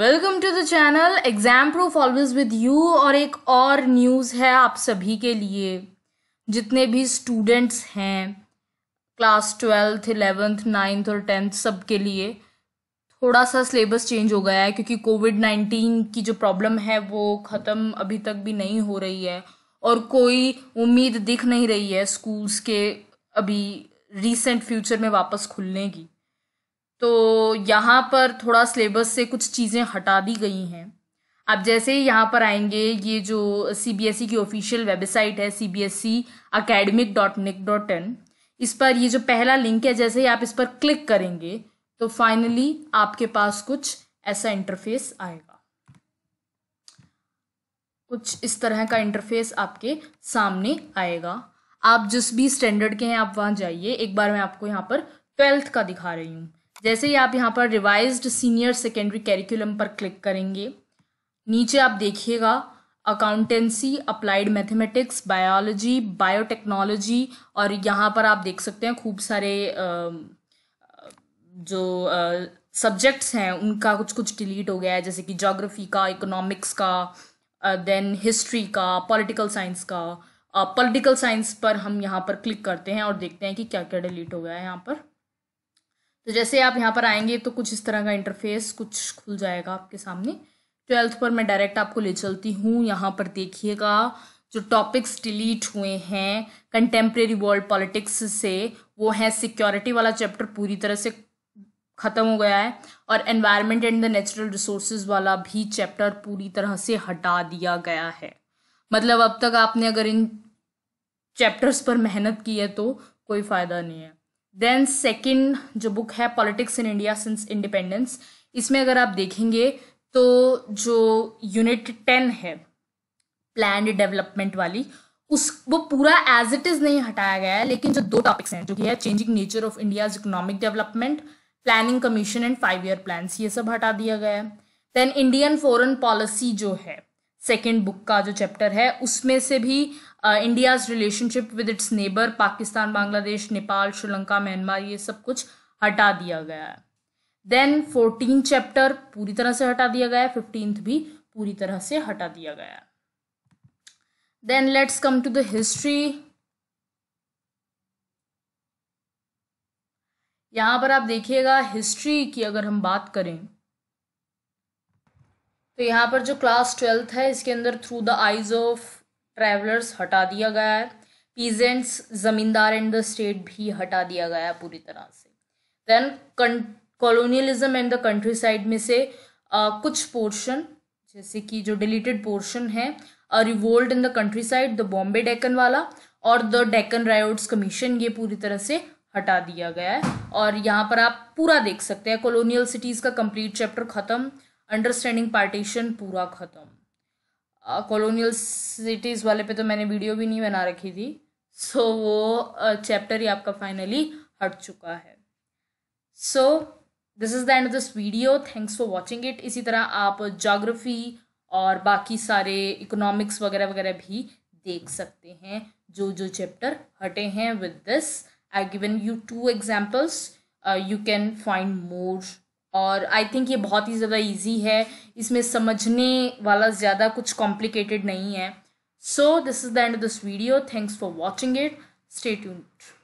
welcome to the channel exam proof always with you और एक और न्यूज़ है आप सभी के लिए जितने भी स्टूडेंट्स हैं क्लास ट्वेल्थ इलेवेंथ नाइन्थ और टेंथ सब के लिए थोड़ा सा सिलेबस चेंज हो गया है क्योंकि कोविड नाइन्टीन की जो प्रॉब्लम है वो ख़त्म अभी तक भी नहीं हो रही है और कोई उम्मीद दिख नहीं रही है स्कूल्स के अभी रिसेंट फ्यूचर में वापस खुलने की तो यहाँ पर थोड़ा सिलेबस से कुछ चीज़ें हटा दी गई हैं अब जैसे ही यहाँ पर आएंगे ये जो सी बी एस ई की ऑफिशियल वेबसाइट है C B S E academic dot nic dot in इस पर ये जो पहला लिंक है जैसे ही आप इस पर क्लिक करेंगे तो फाइनली आपके पास कुछ ऐसा इंटरफेस आएगा कुछ इस तरह का इंटरफेस आपके सामने आएगा आप जिस भी स्टैंडर्ड के हैं आप वहाँ जाइए एक बार मैं आपको यहाँ पर ट्वेल्थ का दिखा रही हूँ जैसे ही आप यहाँ पर रिवाइज सीनियर सेकेंडरी कैरिकुलम पर क्लिक करेंगे नीचे आप देखिएगा accountancy applied mathematics biology biotechnology और यहाँ पर आप देख सकते हैं खूब सारे जो सब्जेक्ट्स हैं उनका कुछ कुछ डिलीट हो गया है जैसे कि जोग्राफी का इकोनॉमिक्स का देन हिस्ट्री का पॉलिटिकल साइंस का पॉलिटिकल साइंस पर हम यहाँ पर क्लिक करते हैं और देखते हैं कि क्या क्या डिलीट हो गया है यहाँ पर तो जैसे आप यहाँ पर आएंगे तो कुछ इस तरह का इंटरफेस कुछ खुल जाएगा आपके सामने ट्वेल्थ पर मैं डायरेक्ट आपको ले चलती हूँ यहाँ पर देखिएगा जो टॉपिक्स डिलीट हुए हैं कंटेम्प्रेरी वर्ल्ड पॉलिटिक्स से वो है सिक्योरिटी वाला चैप्टर पूरी तरह से ख़त्म हो गया है और environment and the natural resources वाला भी चैप्टर पूरी तरह से हटा दिया गया है मतलब अब तक आपने अगर इन चैप्टर्स पर मेहनत की है तो कोई फ़ायदा नहीं है देन सेकेंड जो बुक है politics in India since independence इसमें अगर आप देखेंगे तो जो यूनिट टेन है प्लैंड डेवलपमेंट वाली उस वो पूरा एज इट इज नहीं हटाया गया है लेकिन जो दो टॉपिक्स हैं जो कि है changing nature of India's economic development planning commission and five year plan ये सब हटा दिया गया है देन इंडियन फॉरेन पॉलिसी जो है सेकेंड बुक का जो चैप्टर है उसमें से भी India's relationship with its neighbour Pakistan Bangladesh Nepal Sri Lanka Myanmar ये सब कुछ हटा दिया गया है देन फोर्टीन चैप्टर पूरी तरह से हटा दिया गया है फिफ्टींथ भी पूरी तरह से हटा दिया गया है then let's come to the history यहाँ पर आप देखिएगा हिस्ट्री की अगर हम बात करें तो यहाँ पर जो क्लास ट्वेल्थ है इसके अंदर through the eyes of travellers हटा दिया गया है पीजेंट्स जमींदार एंड द स्टेट भी हटा दिया गया है पूरी तरह से then colonialism and the countryside में से uh, कुछ पोर्शन जैसे कि जो डिलीटेड पोर्शन है a revolt in the countryside the Bombay Deccan वाला और द डेकन रायोड्स कमीशन ये पूरी तरह से हटा दिया गया है और यहाँ पर आप पूरा देख सकते हैं कॉलोनियल सिटीज़ का कंप्लीट चैप्टर ख़त्म अंडरस्टैंडिंग पार्टीशन पूरा ख़त्म कॉलोनियल सिटीज़ वाले पे तो मैंने वीडियो भी नहीं बना रखी थी सो so, वो चैप्टर uh, ही आपका फाइनली हट चुका है so this is the end of this video thanks for watching it इसी तरह आप जोग्राफी और बाकी सारे इकोनॉमिक्स वगैरह वगैरह भी देख सकते हैं जो जो चैप्टर हटे हैं with this I given you two examples you can find more और आई थिंक ये बहुत ही ज़्यादा ईजी है इसमें समझने वाला ज़्यादा कुछ कॉम्प्लिकेटेड नहीं है so this is the end of this video thanks for watching it stay tuned